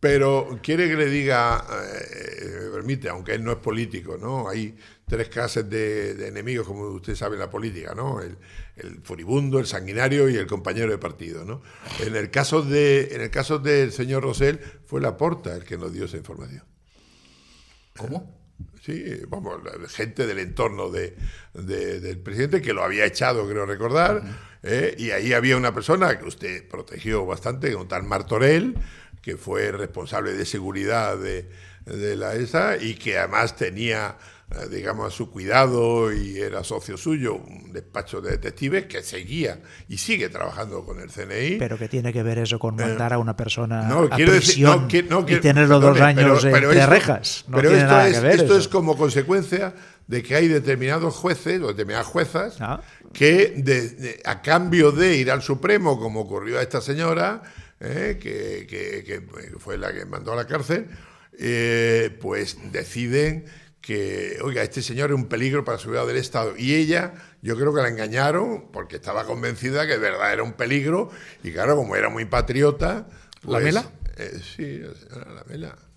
Pero quiere que le diga, eh, eh, permite, aunque él no es político, ¿no? Hay tres clases de, enemigos, como usted sabe, en la política, ¿no? El, furibundo, el sanguinario y el compañero de partido, ¿no? En el caso en el caso del señor Rosell, fue la porta el que nos dio esa información. ¿Cómo? Sí, vamos, gente del entorno del presidente que lo había echado, creo recordar, eh, y ahí había una persona que usted protegió bastante, un tal Martorell, que fue responsable de seguridad de, la ESA y que además tenía eh, digamos, a su cuidado y era socio suyo, un despacho de detectives que seguía y sigue trabajando con el CNI. Pero que tiene que ver eso con eh, mandar a una persona no, a quiero prisión y tenerlo dos años de rejas. pero esto, es, como consecuencia de que hay determinados jueces o determinadas juezas ah. que a cambio de ir al Supremo, como ocurrió a esta señora, ¿eh? que, que, que, fue la que mandó a la cárcel, eh, pues deciden que, oiga, este señor es un peligro para la seguridad del Estado. Y ella, yo creo que la engañaron porque estaba convencida que de verdad era un peligro. Y claro, como era muy patriota... Pues, ¿La mela? Eh, sí, la mela.